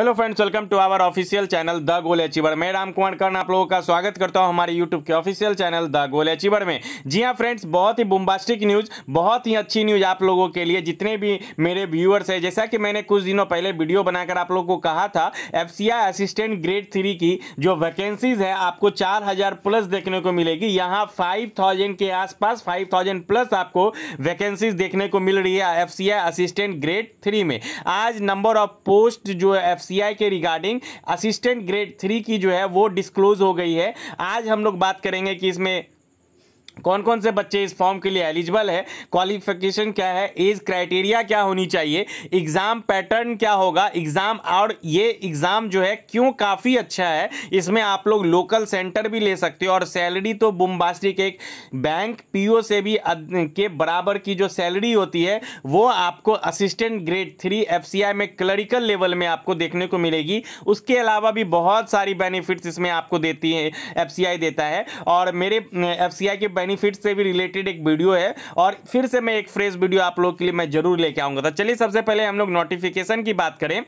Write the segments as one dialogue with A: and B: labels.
A: hello friends welcome to our official channel the goal achiever मैं राम कुमार कर्ण आप लोगों का स्वागत करता हूं हमारे यूट्यूब के official channel the goal achiever में जी हां फ्रेंड्स बहुत ही बुम्बास्टिक न्यूज़ बहुत ही अच्छी न्यूज़ आप लोगों के लिए जितने भी मेरे व्यूअर्स हैं जैसा कि मैंने कुछ दिनों पहले वीडियो बनाकर आप लोगों को कहा था एफ असिस्टेंट ग्रेड थ्री की जो वैकेंसीज है आपको चार प्लस देखने को मिलेगी यहाँ फाइव के आसपास फाइव प्लस आपको वैकेंसीज देखने को मिल रही है एफ असिस्टेंट ग्रेड थ्री में आज नंबर ऑफ पोस्ट जो एफ सीआई के रिगार्डिंग असिस्टेंट ग्रेड थ्री की जो है वो डिस्क्लोज हो गई है आज हम लोग बात करेंगे कि इसमें कौन कौन से बच्चे इस फॉर्म के लिए एलिजिबल है क्वालिफिकेशन क्या है एज क्राइटेरिया क्या होनी चाहिए एग्ज़ाम पैटर्न क्या होगा एग्ज़ाम और ये एग्ज़ाम जो है क्यों काफ़ी अच्छा है इसमें आप लोग लोकल सेंटर भी ले सकते हो और सैलरी तो बुम्बास्टिक एक बैंक पीओ से भी के बराबर की जो सैलरी होती है वो आपको असिस्टेंट ग्रेड थ्री एफ में क्लरिकल लेवल में आपको देखने को मिलेगी उसके अलावा भी बहुत सारी बेनिफिट्स इसमें आपको देती है एफ देता है और मेरे एफ के बेनि बेनिफिट से भी रिलेटेड एक वीडियो है और फिर से मैं एक फ्रेश वीडियो आप लोग के लिए मैं जरूर लेके आऊंगा तो चलिए सबसे पहले हम लोग नोटिफिकेशन की बात करें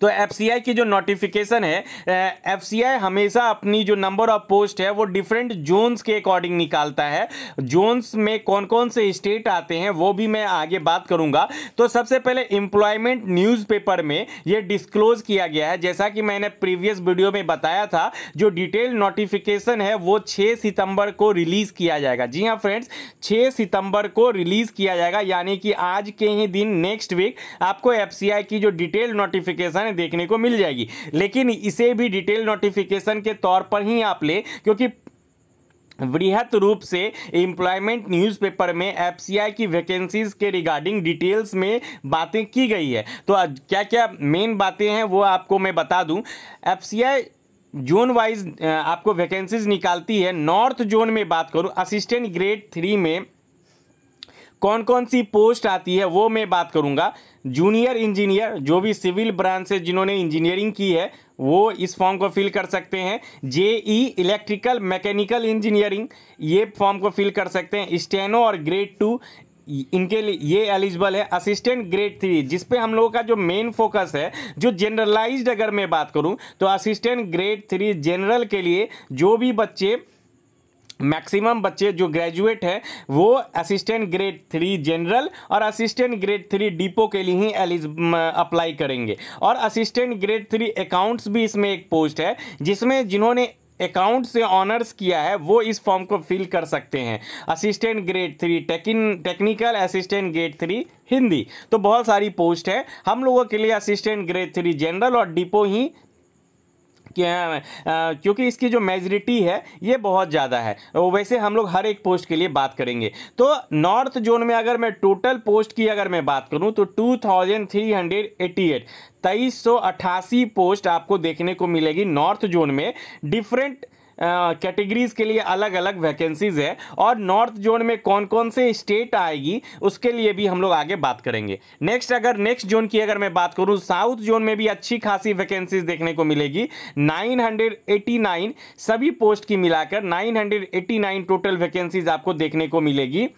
A: तो एफ की जो नोटिफिकेशन है एफ हमेशा अपनी जो नंबर ऑफ पोस्ट है वो डिफरेंट जोन्स के अकॉर्डिंग निकालता है जोन्स में कौन कौन से स्टेट आते हैं वो भी मैं आगे बात करूंगा तो सबसे पहले न्यूज पेपर में ये डिस्क्लोज किया गया है जैसा कि मैंने प्रीवियस वीडियो में बताया था जो डिटेल नोटिफिकेशन है वो छह सितंबर को रिलीज़ किया जाएगा जी हाँ फ्रेंड्स छह सितंबर को रिलीज़ किया जाएगा यानी कि आज के ही दिन नेक्स्ट वीक आपको एफ की जो डिटेल नोटिफिकेशन नोटिफिकेशन देखने को मिल जाएगी लेकिन इसे भी डिटेल नोटिफिकेशन के तौर पर ही आप ले क्योंकि वृहत रूप से एम्प्लॉयमेंट न्यूज़पेपर में एफसीआई की वैकेंसीज के रिगार्डिंग डिटेल्स में बातें की गई है तो क्या क्या मेन बातें हैं वो आपको मैं बता दूं एफसीआई जोन वाइज आपको वैकेंसीज निकालती है नॉर्थ जोन में बात करूं असिस्टेंट ग्रेड थ्री में कौन कौन सी पोस्ट आती है वो मैं बात करूंगा जूनियर इंजीनियर जो भी सिविल ब्रांच से जिन्होंने इंजीनियरिंग की है वो इस फॉर्म को फिल कर सकते हैं J E electrical mechanical engineering ये फॉर्म को फिल कर सकते हैं स्टेनो और ग्रेड टू इनके लिए ये एलिजिबल है असिस्टेंट ग्रेड थ्री जिस पे हम लोगों का जो मेन फोकस है जो जनरलाइज्ड अगर मैं बात करूं तो असिस्टेंट ग्रेड थ्री जनरल के लिए जो भी बच्चे मैक्सिमम बच्चे जो ग्रेजुएट हैं वो असिस्टेंट ग्रेड थ्री जनरल और असिस्टेंट ग्रेड थ्री डिपो के लिए ही एलिज अप्लाई करेंगे और असिस्टेंट ग्रेड थ्री अकाउंट्स भी इसमें एक पोस्ट है जिसमें जिन्होंने अकाउंट से ऑनर्स किया है वो इस फॉर्म को फिल कर सकते हैं assistant grade three technical assistant grade three Hindi तो बहुत सारी पोस्ट है हम लोगों के लिए असिस्टेंट ग्रेड थ्री जनरल और डिपो ही क्योंकि इसकी जो मेजोरिटी है ये बहुत ज़्यादा है वैसे हम लोग हर एक पोस्ट के लिए बात करेंगे तो नॉर्थ जोन में अगर मैं टोटल पोस्ट की अगर मैं बात करूँ तो two thousand three hundred eighty eight तेईस सौ अट्ठासी पोस्ट आपको देखने को मिलेगी नॉर्थ जोन में डिफरेंट कैटेगरीज के लिए अलग अलग वैकेंसीज है और नॉर्थ जोन में कौन कौन से स्टेट आएगी उसके लिए भी हम लोग आगे बात करेंगे नेक्स्ट अगर नेक्स्ट जोन की अगर मैं बात करूँ साउथ जोन में भी अच्छी खासी वैकेंसीज देखने को मिलेगी 989 सभी पोस्ट की मिलाकर 989 टोटल वैकेंसीज आपको देखने को मिलेगी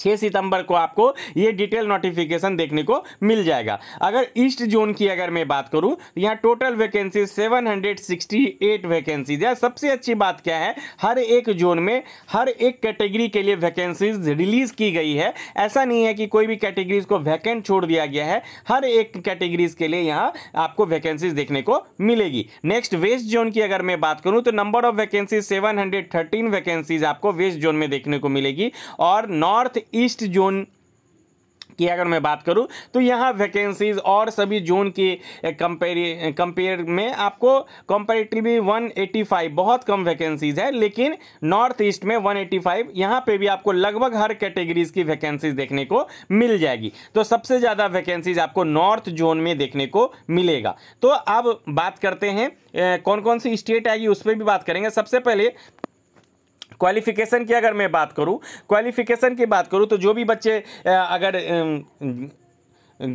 A: छः सितंबर को आपको ये डिटेल नोटिफिकेशन देखने को मिल जाएगा अगर ईस्ट जोन की अगर मैं बात करूं तो यहाँ टोटल वैकेंसी 768 वैकेंसीज है सबसे अच्छी बात क्या है हर एक जोन में हर एक कैटेगरी के लिए वैकेंसीज रिलीज़ की गई है ऐसा नहीं है कि कोई भी कैटेगरीज को वैकेंट छोड़ दिया गया है हर एक कैटेगरीज के लिए यहाँ आपको वैकेंसीज देखने को मिलेगी नेक्स्ट वेस्ट जोन की अगर मैं बात करूँ तो number of vacancy seven vacancies आपको वेस्ट जोन में देखने को मिलेगी और नॉर्थ ईस्ट जोन कि अगर मैं बात करूं तो यहाँ वैकेंसीज और सभी जोन के कंपेयर कंपेयर में आपको कंपेरेटिवली 185 बहुत कम वैकेंसीज है लेकिन नॉर्थ ईस्ट में 185 एटी यहाँ पर भी आपको लगभग हर कैटेगरीज की वैकेंसीज देखने को मिल जाएगी तो सबसे ज़्यादा वैकेंसीज आपको नॉर्थ जोन में देखने को मिलेगा तो अब बात करते हैं कौन कौन सी स्टेट आएगी उस पर भी बात करेंगे सबसे पहले क्वालिफिकेशन की अगर मैं बात करूं क्वालिफिकेशन की बात करूं तो जो भी बच्चे अगर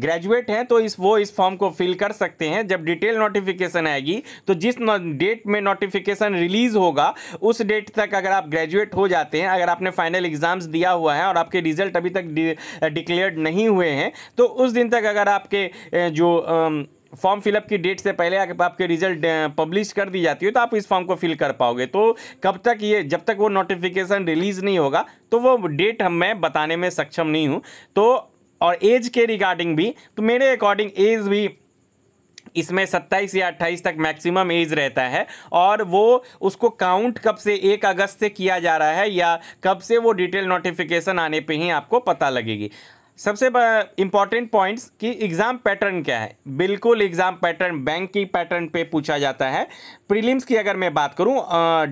A: ग्रेजुएट हैं तो इस वो इस फॉर्म को फिल कर सकते हैं जब डिटेल नोटिफिकेशन आएगी तो जिस डेट में नोटिफिकेशन रिलीज होगा उस डेट तक अगर आप ग्रेजुएट हो जाते हैं अगर आपने फाइनल एग्जाम्स दिया हुआ है और आपके रिजल्ट अभी तक डिक्लेयर्ड नहीं हुए हैं तो उस दिन तक अगर आपके जो फॉर्म फिलअप की डेट से पहले आपके रिजल्ट पब्लिश कर दी जाती है तो आप इस फॉर्म को फिल कर पाओगे तो कब तक ये जब तक वो नोटिफिकेशन रिलीज़ नहीं होगा तो वो डेट हम मैं बताने में सक्षम नहीं हूँ तो और एज के रिगार्डिंग भी तो मेरे अकॉर्डिंग एज भी इसमें 27 या 28 तक मैक्सिमम एज रहता है और वो उसको काउंट कब से एक अगस्त से किया जा रहा है या कब से वो डिटेल नोटिफिकेशन आने पे ही आपको पता लगेगी सबसे इम्पॉर्टेंट पॉइंट्स कि एग्ज़ाम पैटर्न क्या है बिल्कुल एग्ज़ाम पैटर्न बैंक की पैटर्न पे पूछा जाता है प्रीलिम्स की अगर मैं बात करूं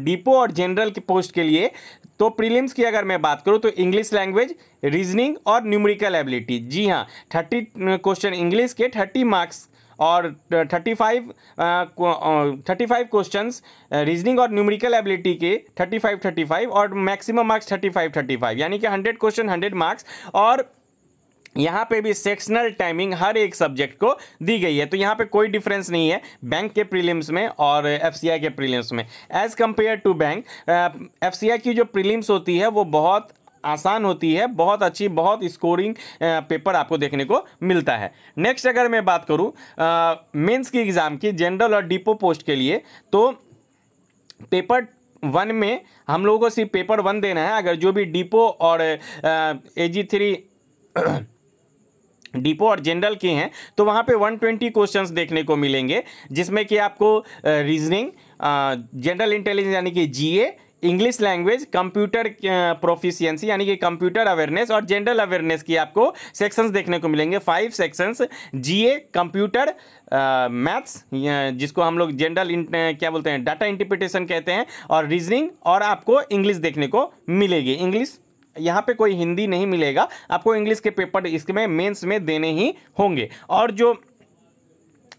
A: डिपो और जनरल की पोस्ट के लिए तो प्रीलिम्स की अगर मैं बात करूं तो इंग्लिश लैंग्वेज रीजनिंग और न्यूमरिकल एबिलिटी जी हाँ थर्टी क्वेश्चन इंग्लिश के थर्टी मार्क्स और thirty five thirty five question reasoning और न्यूमरिकल एबिलिटी के थर्टी फाइव थर्टी फाइव और maximum marks thirty five thirty five यानी कि हंड्रेड क्वेश्चन हंड्रेड मार्क्स और यहाँ पे भी सेक्शनल टाइमिंग हर एक सब्जेक्ट को दी गई है तो यहाँ पे कोई डिफरेंस नहीं है बैंक के प्रीलिम्स में और एफसीआई के प्रीलिम्स में as compare to bank FCI की जो प्रीलिम्स होती है वो बहुत आसान होती है बहुत अच्छी बहुत स्कोरिंग पेपर आपको देखने को मिलता है नेक्स्ट अगर मैं बात करूँ मेन्स की एग्ज़ाम की जनरल और डिपो पोस्ट के लिए तो पेपर वन में हम लोगों को सिर्फ पेपर वन देना है अगर जो भी डिपो और ए जी थ्री डिपो और जनरल के हैं तो वहाँ पे 120 क्वेश्चन देखने को मिलेंगे जिसमें कि आपको रीजनिंग जनरल इंटेलिजेंस यानी कि GA English language computer proficiency यानी कि कंप्यूटर अवेयरनेस और जनरल अवेयरनेस की आपको सेक्शंस देखने को मिलेंगे five sections GA computer maths जिसको हम लोग जनरल क्या बोलते हैं डाटा इंटरप्रिटेशन कहते हैं और रीजनिंग और आपको इंग्लिश देखने को मिलेगी इंग्लिश यहाँ पे कोई हिंदी नहीं मिलेगा आपको इंग्लिश के पेपर इसमें मेंस में देने ही होंगे और जो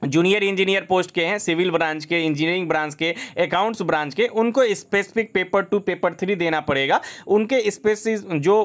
A: जूनियर इंजीनियर पोस्ट के हैं सिविल ब्रांच के इंजीनियरिंग ब्रांच के अकाउंट्स ब्रांच के उनको specific paper two paper three देना पड़ेगा उनके स्पेसिस जो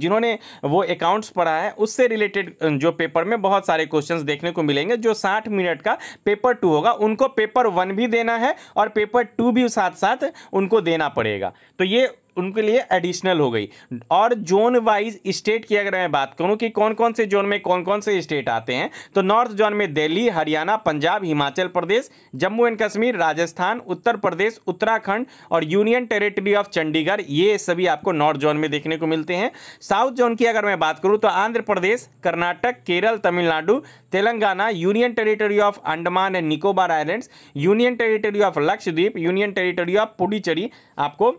A: जिन्होंने वो अकाउंट्स पढ़ा है उससे रिलेटेड जो पेपर में बहुत सारे क्वेश्चंस देखने को मिलेंगे जो 60 मिनट का पेपर टू होगा उनको पेपर वन भी देना है और पेपर टू भी साथ साथ उनको देना पड़ेगा तो ये उनके लिए एडिशनल हो गई और जोन वाइज स्टेट की अगर मैं बात करूं कि कौन कौन से जोन में कौन कौन से स्टेट आते हैं तो नॉर्थ जोन में दिल्ली हरियाणा पंजाब हिमाचल प्रदेश जम्मू एंड कश्मीर राजस्थान उत्तर प्रदेश उत्तराखंड और यूनियन टेरिटरी ऑफ चंडीगढ़ ये सभी आपको नॉर्थ जोन में देखने को मिलते हैं साउथ जोन की अगर मैं बात करूँ तो Andhra Pradesh Karnataka Kerala Tamil Nadu Telangana union territory of Andaman and Nicobar islands union territory of Lakshadweep union territory of Puducherry आपको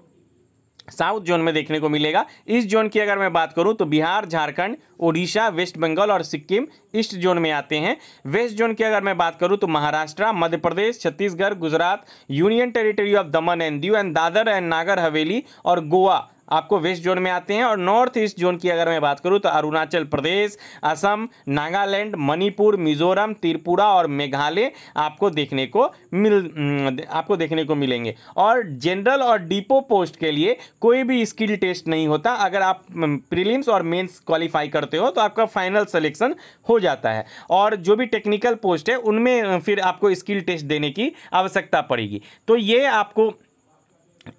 A: साउथ जोन में देखने को मिलेगा इस जोन की अगर मैं बात करूं तो बिहार झारखंड ओडिशा वेस्ट बंगाल और सिक्किम ईस्ट जोन में आते हैं वेस्ट जोन की अगर मैं बात करूं तो Maharashtra Madhya Pradesh Chhattisgarh Gujarat union territory of Daman and Diu and Dadra and Nagar Haveli और गोवा आपको वेस्ट जोन में आते हैं और नॉर्थ ईस्ट जोन की अगर मैं बात करूँ तो अरुणाचल प्रदेश असम नागालैंड मणिपुर मिजोरम त्रिपुरा और मेघालय आपको देखने को मिल आपको देखने को मिलेंगे और जनरल और डिपो पोस्ट के लिए कोई भी स्किल टेस्ट नहीं होता अगर आप प्रीलिम्स और मेंस क्वालिफाई करते हो तो आपका फाइनल सलेक्शन हो जाता है और जो भी टेक्निकल पोस्ट है उनमें फिर आपको स्किल टेस्ट देने की आवश्यकता पड़ेगी तो ये आपको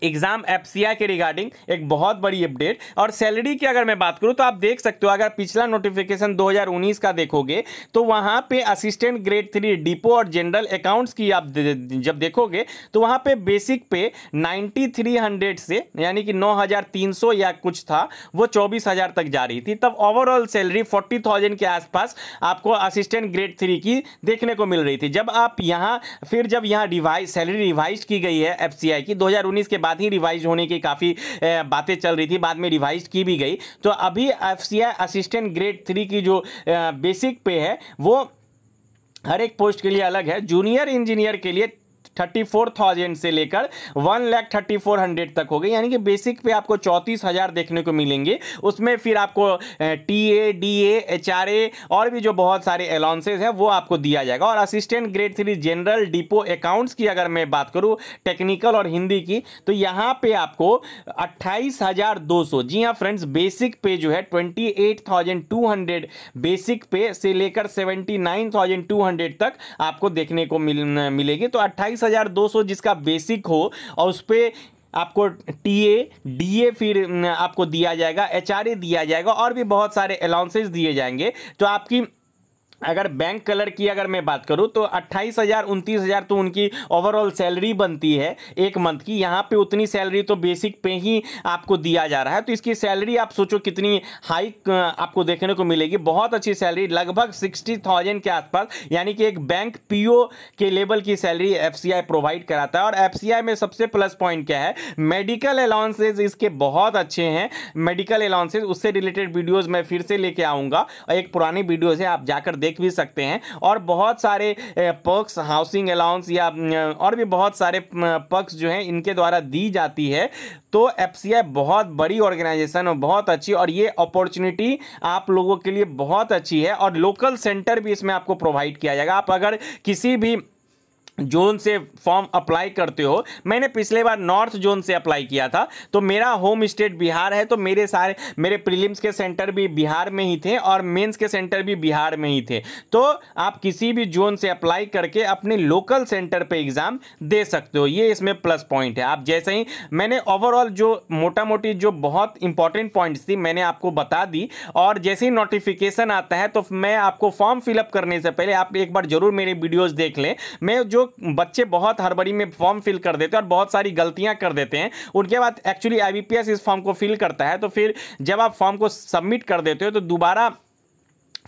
A: एग्जाम एफ के रिगार्डिंग एक बहुत बड़ी अपडेट और सैलरी की अगर मैं बात करूं तो आप देख सकते हो अगर पिछला नोटिफिकेशन 2019 का देखोगे तो वहां पे असिस्टेंट ग्रेड थ्री डिपो और जनरल अकाउंट्स की आप जब देखोगे तो वहां पे बेसिक पे 9300 से यानी कि 9300 या कुछ था वो 24000 तक जा रही थी तब ओवरऑल सैलरी फोर्टी के आसपास आपको असिस्टेंट ग्रेड थ्री की देखने को मिल रही थी जब आप यहाँ फिर जब यहाँ रिवाइज सैलरी रिवाइज की गई है एफ की दो के उसके बाद ही रिवाइज होने की काफ़ी बातें चल रही थी बाद में रिवाइज की भी गई तो अभी एफ असिस्टेंट ग्रेड थ्री की जो बेसिक पे है वो हर एक पोस्ट के लिए अलग है जूनियर इंजीनियर के लिए थर्टी फोर थाउजेंड से लेकर one lakh thirty four hundred तक हो गए यानी कि बेसिक पे आपको चौंतीस हज़ार देखने को मिलेंगे उसमें फिर आपको T A D A H R A और भी जो बहुत सारे अलाउंसेज हैं वो आपको दिया जाएगा और assistant grade three general depot accounts की अगर मैं बात करूँ टेक्निकल और हिंदी की तो यहाँ पे आपको अट्ठाईस हज़ार दो सौ जी हाँ फ्रेंड्स बेसिक पे जो है twenty eight thousand two hundred basic pay से लेकर seventy nine thousand two hundred तक आपको देखने को मिल मिलेगी तो अट्ठाईस हज़ार दो सौ जिसका बेसिक हो और उस पर आपको टीए डीए फिर आपको दिया जाएगा एचआरए दिया जाएगा और भी बहुत सारे अलाउंसेस दिए जाएंगे तो आपकी अगर बैंक कलर की अगर मैं बात करूं तो अट्ठाईस हज़ार उनतीस हज़ार तो उनकी ओवरऑल सैलरी बनती है एक मंथ की यहाँ पे उतनी सैलरी तो बेसिक पे ही आपको दिया जा रहा है तो इसकी सैलरी आप सोचो कितनी हाई आपको देखने को मिलेगी बहुत अच्छी सैलरी लगभग सिक्सटी थाउजेंड के आसपास यानी कि एक बैंक पी के लेवल की सैलरी एफ प्रोवाइड कराता है और एफ में सबसे प्लस पॉइंट क्या है मेडिकल अलाउंसेज इसके बहुत अच्छे हैं मेडिकल अलाउंसेज उससे रिलेटेड वीडियोज़ मैं फिर से लेके आऊँगा एक पुरानी वीडियोज़ है आप जाकर देख भी सकते हैं और बहुत सारे पक्स हाउसिंग अलाउंस या और भी बहुत सारे पक्स जो हैं इनके द्वारा दी जाती है तो एफ बहुत बड़ी ऑर्गेनाइजेशन और बहुत अच्छी और ये अपॉर्चुनिटी आप लोगों के लिए बहुत अच्छी है और लोकल सेंटर भी इसमें आपको प्रोवाइड किया जाएगा आप अगर किसी भी जोन से फॉर्म अप्लाई करते हो मैंने पिछले बार नॉर्थ जोन से अप्लाई किया था तो मेरा होम स्टेट बिहार है तो मेरे सारे मेरे प्रीलिम्स के सेंटर भी बिहार में ही थे और मेंस के सेंटर भी बिहार में ही थे तो आप किसी भी जोन से अप्लाई करके अपने लोकल सेंटर पे एग्ज़ाम दे सकते हो ये इसमें प्लस पॉइंट है आप जैसे ही मैंने ओवरऑल जो मोटा मोटी जो बहुत इंपॉर्टेंट पॉइंट्स थी मैंने आपको बता दी और जैसे ही नोटिफिकेशन आता है तो मैं आपको फॉर्म फिलअप करने से पहले आप एक बार जरूर मेरे वीडियोज़ देख लें मैं जो लोग बच्चे बहुत हड़बड़ी में फॉर्म फिल कर देते हैं और बहुत सारी गलतियाँ कर देते हैं उनके बाद एक्चुअली आई इस फॉर्म को फिल करता है तो फिर जब आप फॉर्म को सबमिट कर देते हो तो दोबारा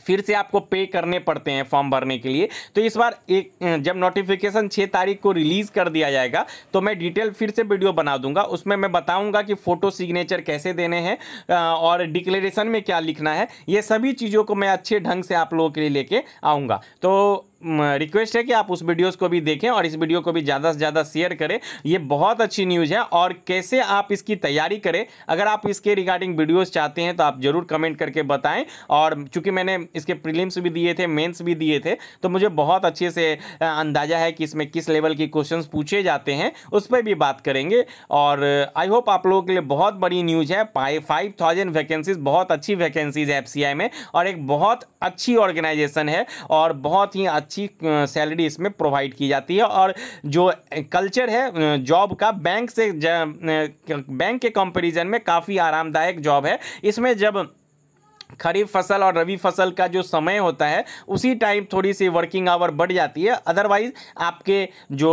A: फिर से आपको पे करने पड़ते हैं फॉर्म भरने के लिए तो इस बार एक जब नोटिफिकेशन छः तारीख को रिलीज़ कर दिया जाएगा तो मैं डिटेल फिर से वीडियो बना दूंगा उसमें मैं बताऊंगा कि फ़ोटो सिग्नेचर कैसे देने हैं और डिक्लेरेशन में क्या लिखना है ये सभी चीज़ों को मैं अच्छे ढंग से आप लोगों के लिए लेके आऊँगा तो रिक्वेस्ट है कि आप उस वीडियोस को भी देखें और इस वीडियो को भी ज़्यादा से ज़्यादा शेयर करें ये बहुत अच्छी न्यूज़ है और कैसे आप इसकी तैयारी करें अगर आप इसके रिगार्डिंग वीडियोस चाहते हैं तो आप ज़रूर कमेंट करके बताएं और चूंकि मैंने इसके प्रीलिम्स भी दिए थे मेंस भी दिए थे तो मुझे बहुत अच्छे से अंदाज़ा है कि इसमें किस लेवल के क्वेश्चन पूछे जाते हैं उस पर भी बात करेंगे और आई होप आप लोगों के लिए बहुत बड़ी न्यूज़ है फाइव थाउजेंड वैकेंसीज बहुत अच्छी वैकेंसीज है एफ में और एक बहुत अच्छी ऑर्गेनाइजेशन है और बहुत ही अच्छी सैलरी इसमें प्रोवाइड की जाती है और जो कल्चर है जॉब का बैंक से बैंक के कंपेरिजन में काफ़ी आरामदायक जॉब है इसमें जब खरीफ फसल और रबी फसल का जो समय होता है उसी टाइम थोड़ी सी वर्किंग आवर बढ़ जाती है अदरवाइज आपके जो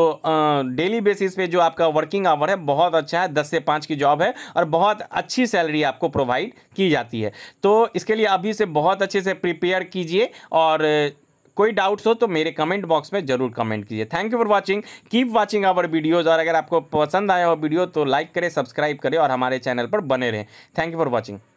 A: डेली बेसिस पे जो आपका वर्किंग आवर है बहुत अच्छा है दस से पाँच की जॉब है और बहुत अच्छी सैलरी आपको प्रोवाइड की जाती है तो इसके लिए अभी से बहुत अच्छे से प्रिपेयर कीजिए और कोई डाउट्स हो तो मेरे कमेंट बॉक्स में जरूर कमेंट कीजिए thank you for watching keep watching our videos और अगर आपको पसंद आया हो वीडियो तो लाइक करें सब्सक्राइब करें और हमारे चैनल पर बने रहें थैंक यू फॉर वॉचिंग